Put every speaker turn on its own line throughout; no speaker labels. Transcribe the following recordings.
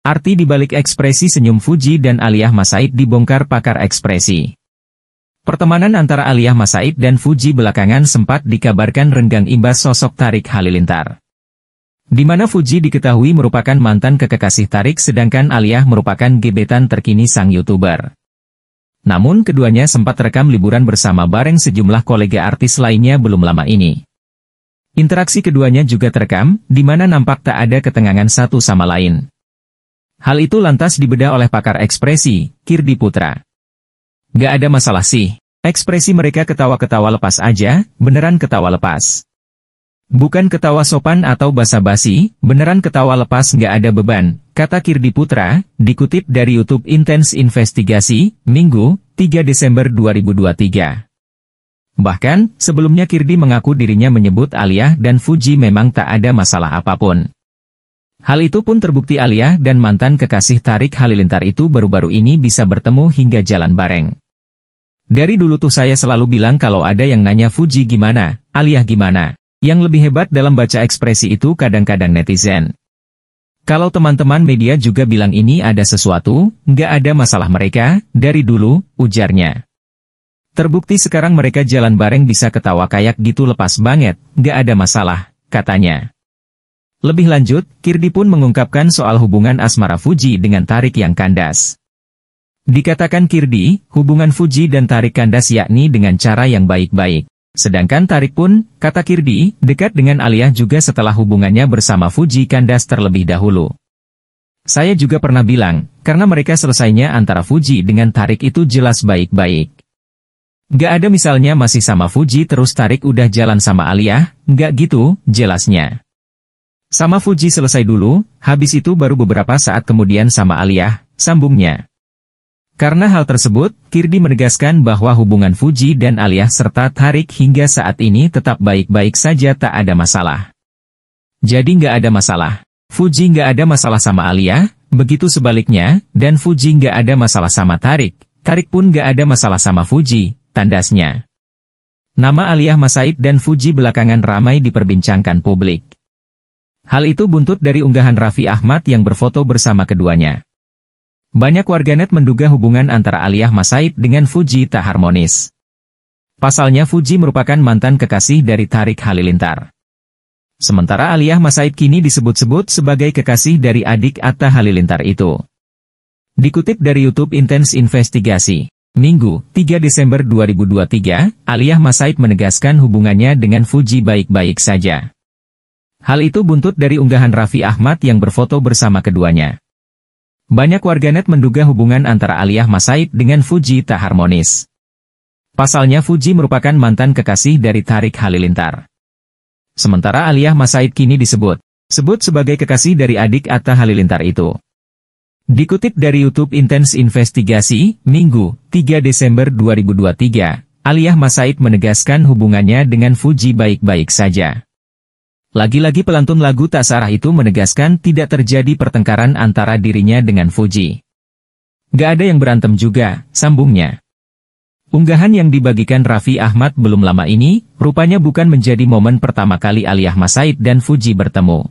Arti dibalik ekspresi senyum Fuji dan Aliyah Masaid dibongkar pakar ekspresi. Pertemanan antara Aliyah Masaid dan Fuji belakangan sempat dikabarkan renggang imbas sosok Tarik Halilintar. Di mana Fuji diketahui merupakan mantan kekekasih Tarik sedangkan Aliyah merupakan gebetan terkini sang YouTuber. Namun keduanya sempat rekam liburan bersama bareng sejumlah kolega artis lainnya belum lama ini. Interaksi keduanya juga terekam, di mana nampak tak ada ketengangan satu sama lain. Hal itu lantas dibedah oleh pakar ekspresi, Kirdi Putra. Gak ada masalah sih. Ekspresi mereka ketawa-ketawa lepas aja, beneran ketawa lepas. Bukan ketawa sopan atau basa-basi, beneran ketawa lepas gak ada beban, kata Kirdi Putra, dikutip dari YouTube Intense Investigasi, Minggu, 3 Desember 2023. Bahkan, sebelumnya Kirdi mengaku dirinya menyebut Alia dan Fuji memang tak ada masalah apapun. Hal itu pun terbukti Alia dan mantan kekasih Tarik Halilintar itu baru-baru ini bisa bertemu hingga jalan bareng. Dari dulu tuh saya selalu bilang kalau ada yang nanya Fuji gimana, Alia gimana. Yang lebih hebat dalam baca ekspresi itu kadang-kadang netizen. Kalau teman-teman media juga bilang ini ada sesuatu, nggak ada masalah mereka, dari dulu, ujarnya. Terbukti sekarang mereka jalan bareng bisa ketawa kayak gitu lepas banget, nggak ada masalah, katanya. Lebih lanjut, Kirdi pun mengungkapkan soal hubungan asmara Fuji dengan tarik yang kandas. Dikatakan Kirdi, hubungan Fuji dan tarik kandas yakni dengan cara yang baik-baik. Sedangkan tarik pun, kata Kirdi, dekat dengan Aliyah juga setelah hubungannya bersama Fuji kandas terlebih dahulu. Saya juga pernah bilang, karena mereka selesainya antara Fuji dengan tarik itu jelas baik-baik. Gak ada misalnya masih sama Fuji terus tarik udah jalan sama Aliyah, gak gitu, jelasnya. Sama Fuji selesai dulu, habis itu baru beberapa saat kemudian sama Aliyah, sambungnya. Karena hal tersebut, Kirdi menegaskan bahwa hubungan Fuji dan Aliyah serta Tarik hingga saat ini tetap baik-baik saja tak ada masalah. Jadi nggak ada masalah. Fuji nggak ada masalah sama Aliyah, begitu sebaliknya, dan Fuji nggak ada masalah sama Tarik. Tarik pun nggak ada masalah sama Fuji, tandasnya. Nama Aliyah Masaid dan Fuji belakangan ramai diperbincangkan publik. Hal itu buntut dari unggahan Raffi Ahmad yang berfoto bersama keduanya. Banyak warganet menduga hubungan antara Aliyah Masaid dengan Fuji tak harmonis. Pasalnya Fuji merupakan mantan kekasih dari Tarik Halilintar. Sementara Aliyah Masaid kini disebut-sebut sebagai kekasih dari adik Atta Halilintar itu. Dikutip dari YouTube Intense Investigasi, Minggu, 3 Desember 2023, Aliyah Masaid menegaskan hubungannya dengan Fuji baik-baik saja. Hal itu buntut dari unggahan Raffi Ahmad yang berfoto bersama keduanya. Banyak warganet menduga hubungan antara Aliyah Masaid dengan Fuji tak harmonis. Pasalnya Fuji merupakan mantan kekasih dari Tarik Halilintar. Sementara Aliyah Masaid kini disebut, sebut sebagai kekasih dari adik Atta Halilintar itu. Dikutip dari YouTube Intense Investigasi, Minggu, 3 Desember 2023, Aliyah Masaid menegaskan hubungannya dengan Fuji baik-baik saja. Lagi-lagi pelantun lagu Tasarah itu menegaskan tidak terjadi pertengkaran antara dirinya dengan Fuji. Gak ada yang berantem juga, sambungnya. Unggahan yang dibagikan Raffi Ahmad belum lama ini, rupanya bukan menjadi momen pertama kali Aliyah Masaid dan Fuji bertemu.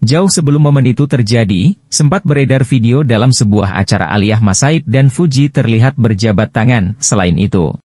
Jauh sebelum momen itu terjadi, sempat beredar video dalam sebuah acara Aliyah Masaid dan Fuji terlihat berjabat tangan, selain itu.